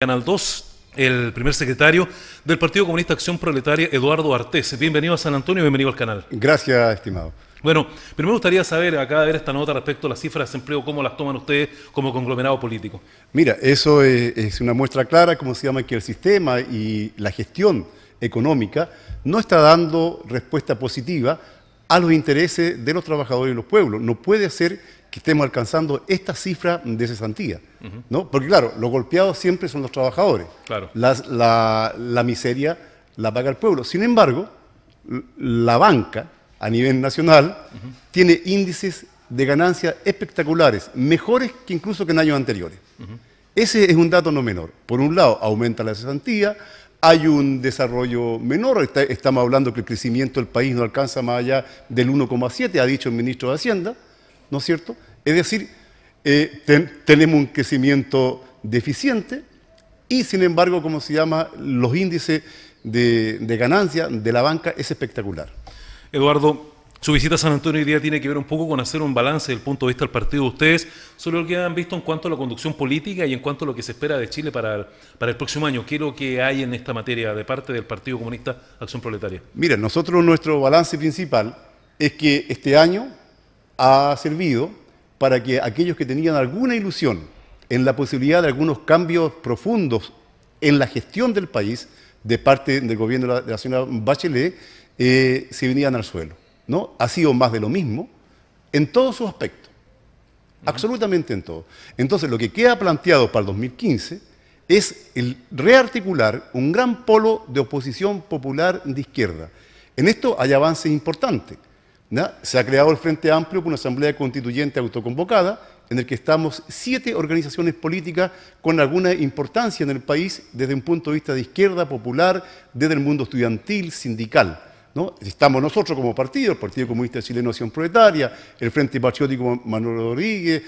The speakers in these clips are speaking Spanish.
Canal 2, el primer secretario del Partido Comunista Acción Proletaria, Eduardo Artés. Bienvenido a San Antonio, bienvenido al canal. Gracias, estimado. Bueno, primero me gustaría saber, acá de ver esta nota respecto a las cifras de desempleo, cómo las toman ustedes como conglomerado político. Mira, eso es, una muestra clara, cómo se llama, que el sistema y la gestión económica no está dando respuesta positiva a los intereses de los trabajadores y los pueblos. No puede ser estemos alcanzando esta cifra de cesantía. ¿no? Porque claro, los golpeados siempre son los trabajadores. la, miseria la paga el pueblo. Sin embargo, la banca a nivel nacional tiene índices de ganancias espectaculares, mejores que incluso que en años anteriores. Ese es un dato no menor. Por un lado, aumenta la cesantía, hay un desarrollo menor, estamos hablando que el crecimiento del país no alcanza más allá del 1,7, ha dicho el ministro de Hacienda, ¿no es cierto? Es decir, eh, tenemos un crecimiento deficiente y sin embargo, como se llama, los índices de, ganancia de la banca es espectacular. Eduardo, su visita a San Antonio hoy día tiene que ver un poco con hacer un balance del punto de vista del partido de ustedes sobre lo que han visto en cuanto a la conducción política y en cuanto a lo que se espera de Chile para, para el próximo año. ¿Qué es lo que hay en esta materia de parte del Partido Comunista Acción Proletaria? Mira, nosotros nuestro balance principal es que este año ha servido para que aquellos que tenían alguna ilusión en la posibilidad de algunos cambios profundos en la gestión del país de parte del gobierno de la, señora Bachelet eh, se vinieran al suelo. ¿no? Ha sido más de lo mismo en todos sus aspectos, absolutamente en todo. Entonces, lo que queda planteado para el 2015 es el rearticular un gran polo de oposición popular de izquierda. En esto hay avances importantes. Se ha creado el Frente Amplio con una asamblea constituyente autoconvocada en el que estamos siete organizaciones políticas con alguna importancia en el país desde un punto de vista de izquierda, popular, desde el mundo estudiantil, sindical. ¿no? Estamos nosotros como partido, el Partido Comunista Chileno Nación Proletaria, el Frente Patriótico Manuel Rodríguez,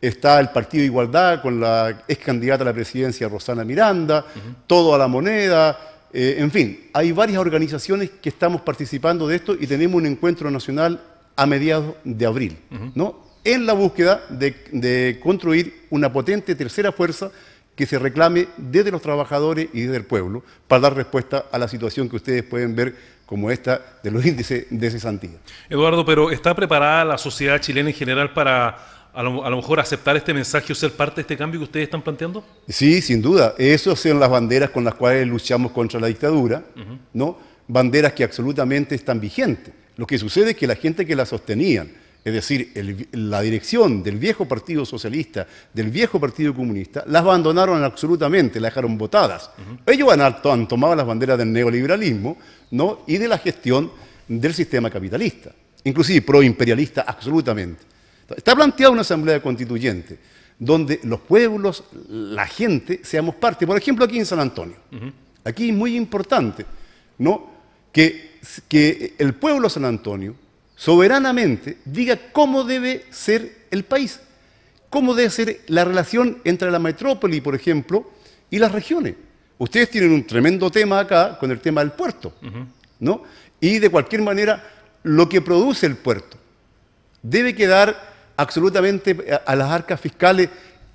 está el Partido de Igualdad con la ex candidata a la presidencia Rosana Miranda, todo a la moneda, eh, en fin, hay varias organizaciones que estamos participando de esto y tenemos un encuentro nacional a mediados de abril, ¿no? En la búsqueda de, de construir una potente tercera fuerza que se reclame desde los trabajadores y desde el pueblo para dar respuesta a la situación que ustedes pueden ver como esta de los índices de cesantía. Eduardo, pero ¿está preparada la sociedad chilena en general para a lo, mejor aceptar este mensaje o ser parte de este cambio que ustedes están planteando? Sí, sin duda. Esas son las banderas con las cuales luchamos contra la dictadura, ¿no? Banderas que absolutamente están vigentes. Lo que sucede es que la gente que las sostenían, es decir, la dirección del viejo Partido Socialista, del viejo Partido Comunista, las abandonaron absolutamente, las dejaron votadas. Ellos han, han, tomado las banderas del neoliberalismo ¿no? y de la gestión del sistema capitalista, inclusive proimperialista absolutamente. Está planteada una asamblea constituyente donde los pueblos, la gente, seamos parte. Por ejemplo, aquí en San Antonio. Aquí es muy importante ¿no? que, el pueblo de San Antonio soberanamente diga cómo debe ser el país, cómo debe ser la relación entre la metrópoli, por ejemplo, y las regiones. Ustedes tienen un tremendo tema acá con el tema del puerto, ¿no? Y de cualquier manera, lo que produce el puerto debe quedar absolutamente a las arcas fiscales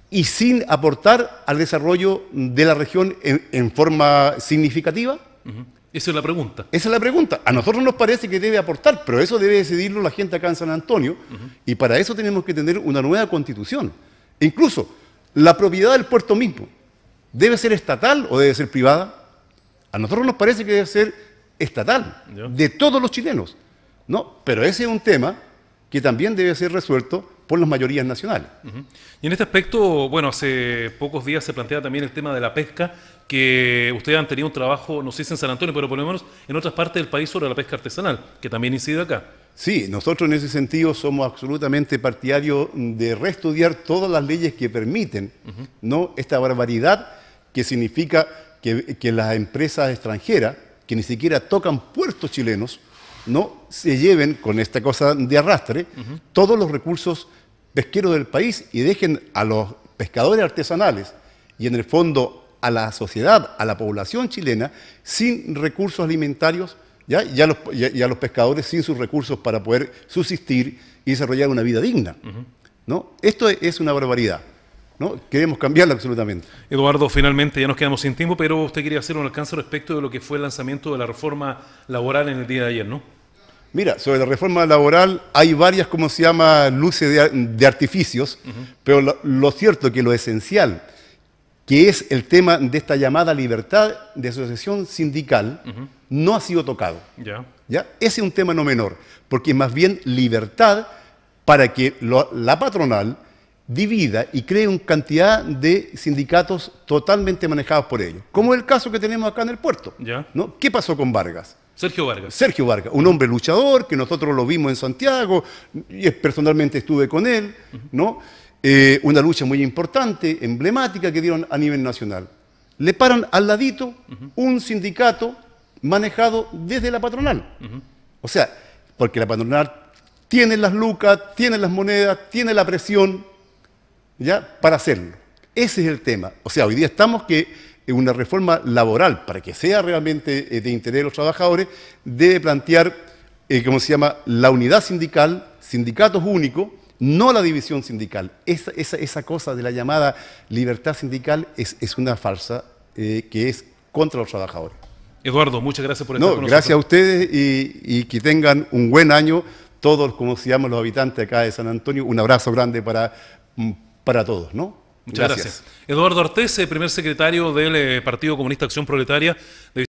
y sin aportar al desarrollo de la región en, forma significativa? Esa es la pregunta. Esa es la pregunta. A nosotros nos parece que debe aportar, pero eso debe decidirlo la gente acá en San Antonio y para eso tenemos que tener una nueva constitución. incluso la propiedad del puerto mismo, ¿debe ser estatal o debe ser privada? A nosotros nos parece que debe ser estatal, de todos los chilenos. ¿no? Pero ese es un tema que también debe ser resuelto por las mayorías nacionales. Y en este aspecto, bueno, hace pocos días se plantea también el tema de la pesca, que ustedes han tenido un trabajo, no sé si en San Antonio, pero por lo menos en otras partes del país sobre la pesca artesanal, que también incide acá. Sí, nosotros en ese sentido somos absolutamente partidarios de reestudiar todas las leyes que permiten ¿no? esta barbaridad que significa que las empresas extranjeras, que ni siquiera tocan puertos chilenos, no se lleven con esta cosa de arrastre todos los recursos pesqueros del país y dejen a los pescadores artesanales y en el fondo a la sociedad, a la población chilena, sin recursos alimentarios ¿ya? Y, a los, pescadores sin sus recursos para poder subsistir y desarrollar una vida digna. ¿no? Esto es una barbaridad. ¿No? Queremos cambiarla absolutamente. Eduardo, finalmente ya nos quedamos sin tiempo, pero usted quería hacer un alcance respecto de lo que fue el lanzamiento de la reforma laboral en el día de ayer, ¿no? Mira, sobre la reforma laboral hay varias, como se llama, luces de, artificios, pero lo, cierto que lo esencial, que es el tema de esta llamada libertad de asociación sindical, no ha sido tocado. ¿Ya? Ese es un tema no menor, porque es más bien libertad para que la patronal divida y cree una cantidad de sindicatos totalmente manejados por ellos, como el caso que tenemos acá en el puerto. ¿no? ¿Qué pasó con Vargas? Sergio Vargas. Sergio Vargas, un hombre luchador que nosotros lo vimos en Santiago, y personalmente estuve con él, ¿no? Eh, una lucha muy importante, emblemática que dieron a nivel nacional. Le paran al ladito un sindicato manejado desde la patronal. O sea, porque la patronal tiene las lucas, tiene las monedas, tiene la presión, ¿ya? Para hacerlo. Ese es el tema. O sea, hoy día estamos que eh, una reforma laboral para que sea realmente eh, de interés de los trabajadores, debe plantear, eh, ¿cómo se llama?, la unidad sindical, sindicatos únicos, no la división sindical. Esa, cosa de la llamada libertad sindical es, una farsa que es contra los trabajadores. Eduardo, muchas gracias por estar no, Gracias a ustedes y, que tengan un buen año todos, como se llaman los habitantes acá de San Antonio. Un abrazo grande para, mm, para todos, ¿no? Muchas gracias. Eduardo Ortez, primer secretario del eh, Partido Comunista Acción Proletaria. De